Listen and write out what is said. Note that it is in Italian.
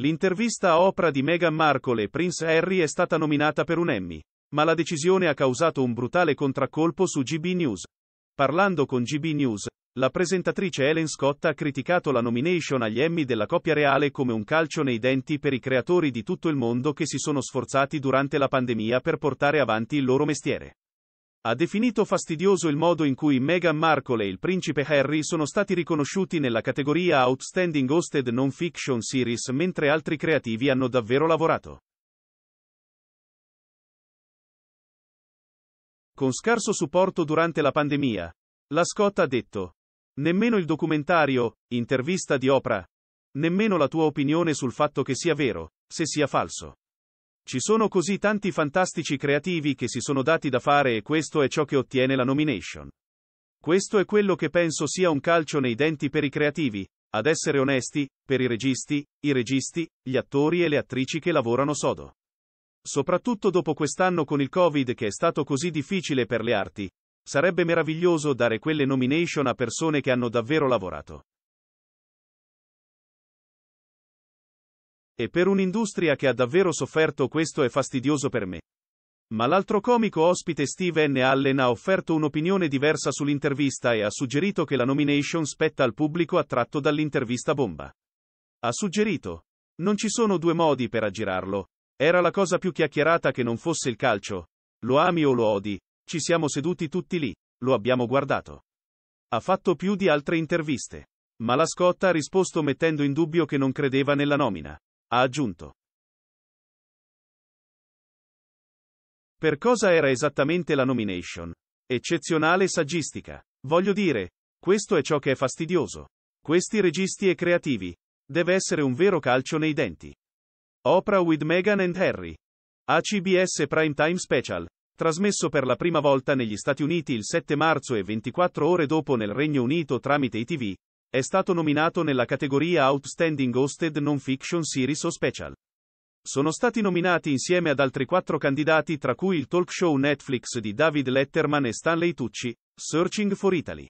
L'intervista a opera di Meghan Markle e Prince Harry è stata nominata per un Emmy, ma la decisione ha causato un brutale contraccolpo su GB News. Parlando con GB News, la presentatrice Ellen Scott ha criticato la nomination agli Emmy della coppia reale come un calcio nei denti per i creatori di tutto il mondo che si sono sforzati durante la pandemia per portare avanti il loro mestiere. Ha definito fastidioso il modo in cui Meghan Markle e il principe Harry sono stati riconosciuti nella categoria Outstanding Hosted Non-Fiction Series mentre altri creativi hanno davvero lavorato. Con scarso supporto durante la pandemia, la Scott ha detto, nemmeno il documentario, intervista di Oprah, nemmeno la tua opinione sul fatto che sia vero, se sia falso. Ci sono così tanti fantastici creativi che si sono dati da fare e questo è ciò che ottiene la nomination. Questo è quello che penso sia un calcio nei denti per i creativi, ad essere onesti, per i registi, i registi, gli attori e le attrici che lavorano sodo. Soprattutto dopo quest'anno con il Covid che è stato così difficile per le arti, sarebbe meraviglioso dare quelle nomination a persone che hanno davvero lavorato. E per un'industria che ha davvero sofferto questo è fastidioso per me. Ma l'altro comico ospite Steve N. Allen ha offerto un'opinione diversa sull'intervista e ha suggerito che la nomination spetta al pubblico attratto dall'intervista bomba. Ha suggerito. Non ci sono due modi per aggirarlo. Era la cosa più chiacchierata che non fosse il calcio. Lo ami o lo odi, ci siamo seduti tutti lì, lo abbiamo guardato. Ha fatto più di altre interviste. Ma la Scotta ha risposto mettendo in dubbio che non credeva nella nomina. Ha aggiunto. Per cosa era esattamente la nomination? Eccezionale saggistica. Voglio dire, questo è ciò che è fastidioso. Questi registi e creativi. Deve essere un vero calcio nei denti. Oprah with Meghan and Harry. ACBS Primetime Special. Trasmesso per la prima volta negli Stati Uniti il 7 marzo e 24 ore dopo nel Regno Unito tramite ITV, è stato nominato nella categoria Outstanding Hosted Non-Fiction Series o Special. Sono stati nominati insieme ad altri quattro candidati tra cui il talk show Netflix di David Letterman e Stanley Tucci, Searching for Italy.